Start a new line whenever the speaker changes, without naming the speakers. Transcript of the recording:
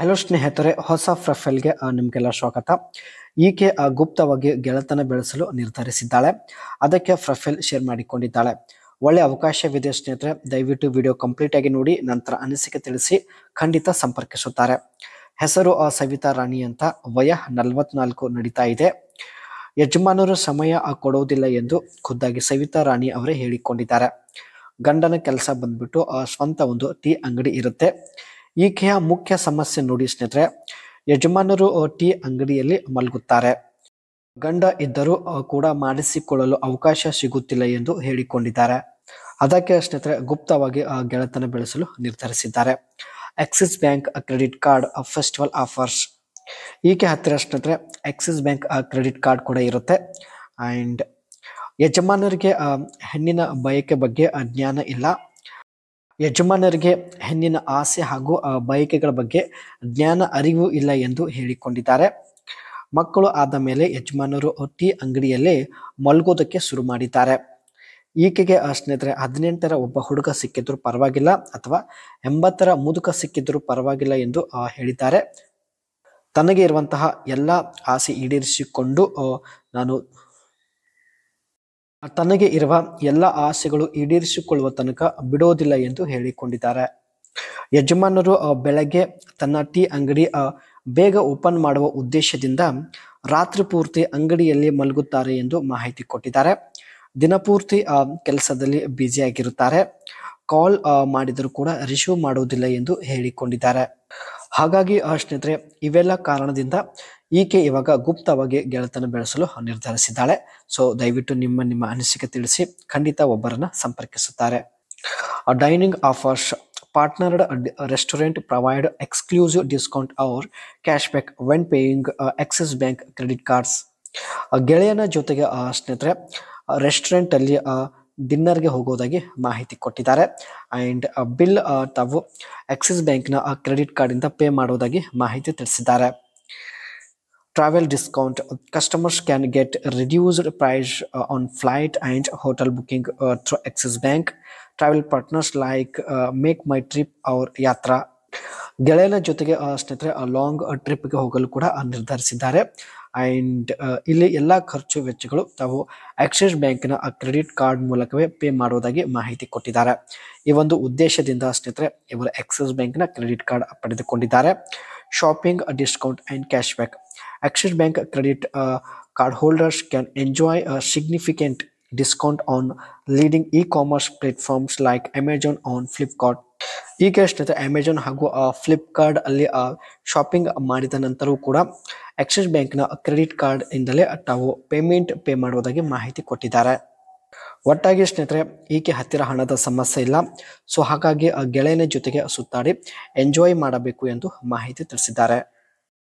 hello ಸ್ನೇಹಿತರೆ ಹೊಸ ಪ್ರೊಫೈಲ್ಗೆ ನಿಮಗೆಲ್ಲ ಸ್ವಾಗತ ಈಕೆ ಗುಪ್ತವಾಗಿ ಗೆಳೆತನ ಬೆಳೆಸಲು ನಿರ್ಧರಿಸಿದ್ದಾಳೆ ಅದಕ್ಕೆ ಪ್ರೊಫೈಲ್ ಶೇರ್ ಮಾಡಿಕೊಂಡಿದ್ದಾಳೆ ಒಳ್ಳೆ ಅವಕಾಶವಿದೆ ಸ್ನೇಹಿತರೆ ದಯವಿಟ್ಟು ವಿಡಿಯೋ ಕಂಪ್ಲೀಟ್ ಆಗಿ ನೋಡಿ ನಂತರ ಅನಿಸಿಕೆ ತಿಳಿಸಿ ಖಂಡಿತ ಸಂಪರ್ಕಿಸುತ್ತಾರೆ ಹೆಸರು ಆ ಸವಿತಾ ರಾಣಿ ಅಂತ ವಯ ನಲವತ್ನಾಲ್ಕು ನಡೀತಾ ಇದೆ ಯಜಮಾನರು ಸಮಯ ಕೊಡುವುದಿಲ್ಲ ಎಂದು ಖುದ್ದಾಗಿ ಸವಿತಾ ರಾಣಿ ಅವರೇ ಹೇಳಿಕೊಂಡಿದ್ದಾರೆ ಗಂಡನ ಕೆಲಸ ಬಂದ್ಬಿಟ್ಟು ಸ್ವಂತ ಒಂದು ಟೀ ಅಂಗಡಿ ಇರುತ್ತೆ ಈಕೆಯ ಮುಖ್ಯ ಸಮಸ್ಯೆ ನೋಡಿ ಸ್ನೇಹಿತರೆ ಯಜಮಾನರು ಟೀ ಅಂಗಡಿಯಲ್ಲಿ ಮಲಗುತ್ತಾರೆ ಗಂಡ ಇದ್ದರೂ ಕೂಡ ಮಾಡಿಸಿಕೊಳ್ಳಲು ಅವಕಾಶ ಸಿಗುತ್ತಿಲ್ಲ ಎಂದು ಹೇಳಿಕೊಂಡಿದ್ದಾರೆ ಅದಕ್ಕೆ ಸ್ನೇಹಿತರೆ ಗುಪ್ತವಾಗಿ ಗೆಳೆತನ ಬೆಳೆಸಲು ನಿರ್ಧರಿಸಿದ್ದಾರೆ Axis bank credit card festival offers ಈಕೆ ಹತ್ತಿರ ಸ್ನೇಹಿತರೆ ಆಕ್ಸಿಸ್ ಬ್ಯಾಂಕ್ ಕ್ರೆಡಿಟ್ ಕಾರ್ಡ್ ಕೂಡ ಇರುತ್ತೆ ಆ್ಯಂಡ್ ಯಜಮಾನರಿಗೆ ಹೆಣ್ಣಿನ ಬಯಕೆ ಬಗ್ಗೆ ಜ್ಞಾನ ಇಲ್ಲ ಯಜಮಾನರಿಗೆ ಹೆಣ್ಣಿನ ಆಸೆ ಹಾಗೂ ಬಯಕೆಗಳ ಬಗ್ಗೆ ಜ್ಞಾನ ಅರಿವು ಇಲ್ಲ ಎಂದು ಹೇಳಿಕೊಂಡಿದ್ದಾರೆ ಮಕ್ಕಳು ಆದ ಮೇಲೆ ಯಜಮಾನರು ಒಟ್ಟಿ ಅಂಗಡಿಯಲ್ಲಿ ಮಲ್ಗೋದಕ್ಕೆ ಶುರು ಮಾಡಿದ್ದಾರೆ ಈಕೆಗೆ ಸ್ನೇಹಿತರೆ ಹದಿನೆಂಟರ ಒಬ್ಬ ಹುಡುಗ ಸಿಕ್ಕಿದ್ರು ಪರವಾಗಿಲ್ಲ ಅಥವಾ ಎಂಬತ್ತರ ಮುದುಕ ಸಿಕ್ಕಿದ್ರು ಪರವಾಗಿಲ್ಲ ಎಂದು ಹೇಳಿದ್ದಾರೆ ತನಗೆ ಇರುವಂತಹ ಎಲ್ಲ ಆಸೆ ಈಡೇರಿಸಿಕೊಂಡು ನಾನು ತನಗೆ ಇರುವ ಎಲ್ಲ ಆಸೆಗಳು ಈಡೇರಿಸಿಕೊಳ್ಳುವ ತನಕ ಬಿಡೋದಿಲ್ಲ ಎಂದು ಹೇಳಿಕೊಂಡಿದ್ದಾರೆ ಯಜಮಾನರು ಬೆಳಗ್ಗೆ ತನ್ನ ಟೀ ಅಂಗಡಿ ಬೇಗ ಓಪನ್ ಮಾಡುವ ಉದ್ದೇಶದಿಂದ ರಾತ್ರಿ ಪೂರ್ತಿ ಅಂಗಡಿಯಲ್ಲಿ ಮಲಗುತ್ತಾರೆ ಎಂದು ಮಾಹಿತಿ ಕೊಟ್ಟಿದ್ದಾರೆ ದಿನಪೂರ್ತಿ ಕೆಲಸದಲ್ಲಿ ಬ್ಯುಸಿಯಾಗಿರುತ್ತಾರೆ ಕಾಲ್ ಮಾಡಿದರೂ ಕೂಡ ರಿಸೀವ್ ಮಾಡುವುದಿಲ್ಲ ಎಂದು ಹೇಳಿಕೊಂಡಿದ್ದಾರೆ ಹಾಗಾಗಿ ಸ್ನೇಹಿತರೆ ಇವೆಲ್ಲ ಕಾರಣದಿಂದ ಈಕೆ ಇವಾಗ ಗುಪ್ತವಾಗಿ ಗೆಳೆತನ ಬೆಳೆಸಲು ನಿರ್ಧರಿಸಿದ್ದಾಳೆ ಸೊ ದಯವಿಟ್ಟು ನಿಮ್ಮ ನಿಮ್ಮ ಅನಿಸಿಕೆ ತಿಳಿಸಿ ಖಂಡಿತ ಒಬ್ಬರನ್ನ ಸಂಪರ್ಕಿಸುತ್ತಾರೆ dining offers partnered restaurant provide exclusive discount or cashback when paying bank bank credit cards ಗೆಳೆಯನ ಜೊತೆಗೆ ಸ್ನೇಹಿತರೆ ರೆಸ್ಟೋರೆಂಟ್ ಅಲ್ಲಿ ಡಿನ್ನರ್ಗೆ ಹೋಗೋದಾಗಿ ಮಾಹಿತಿ ಕೊಟ್ಟಿದ್ದಾರೆ ಅಂಡ್ ಬಿಲ್ ತಾವು ಆಕ್ಸಿಸ್ ಬ್ಯಾಂಕ್ನ ಕ್ರೆಡಿಟ್ ಕಾರ್ಡಿಂದ ಪೇ ಮಾಡೋದಾಗಿ ಮಾಹಿತಿ ತಿಳಿಸಿದ್ದಾರೆ travel discount customers can get reduced price uh, on flight and hotel booking uh, through access bank travel partners like uh, make my trip or yatra ಗೆಳೆಯನ ಜೊತೆಗೆ ಸ್ನೇಹಿತರೆ long ಟ್ರಿಪ್ಗೆ ಹೋಗಲು ಕೂಡ ನಿರ್ಧರಿಸಿದ್ದಾರೆ ಆ್ಯಂಡ್ ಇಲ್ಲಿ ಎಲ್ಲ ಖರ್ಚು ವೆಚ್ಚಗಳು ತಾವು ಆಕ್ಸಿಸ್ ಬ್ಯಾಂಕಿನ ಕ್ರೆಡಿಟ್ ಕಾರ್ಡ್ ಮೂಲಕವೇ ಪೇ ಮಾಡುವುದಾಗಿ ಮಾಹಿತಿ ಕೊಟ್ಟಿದ್ದಾರೆ ಈ ಒಂದು ಉದ್ದೇಶದಿಂದ ಸ್ನೇಹಿತರೆ ಇವರು ಆಕ್ಸಿಸ್ ಬ್ಯಾಂಕಿನ ಕ್ರೆಡಿಟ್ ಕಾರ್ಡ್ ಪಡೆದುಕೊಂಡಿದ್ದಾರೆ shopping discount and cashback axis bank credit uh, card holders can enjoy a significant discount on leading e-commerce platforms like amazon on flipkart ಈಗ ಸ್ನೇಹಿತರೆ ಅಮೆಜಾನ್ ಹಾಗೂ ಫ್ಲಿಪ್ಕಾರ್ಟ್ ಅಲ್ಲಿ ಶಾಪಿಂಗ್ ಮಾಡಿದ ನಂತರವೂ ಕೂಡ ಆಕ್ಸಿಸ್ ಬ್ಯಾಂಕ್ನ ಕ್ರೆಡಿಟ್ ಕಾರ್ಡ್ ಇಂದಲೇ ತಾವು ಪೇಮೆಂಟ್ ಪೇ ಮಾಡುವುದಾಗಿ ಮಾಹಿತಿ ಕೊಟ್ಟಿದ್ದಾರೆ ಒಟ್ಟಾಗಿ ಸ್ನೇಹಿತರೆ ಈಕೆ ಹತ್ತಿರ ಹಣದ ಸಮಸ್ಯೆ ಇಲ್ಲ ಸೊ ಹಾಗಾಗಿ ಗೆಳೆಯನ ಜೊತೆಗೆ ಸುತ್ತಾಡಿ ಎಂಜಾಯ್ ಮಾಡಬೇಕು ಎಂದು ಮಾಹಿತಿ ತಿಳಿಸಿದ್ದಾರೆ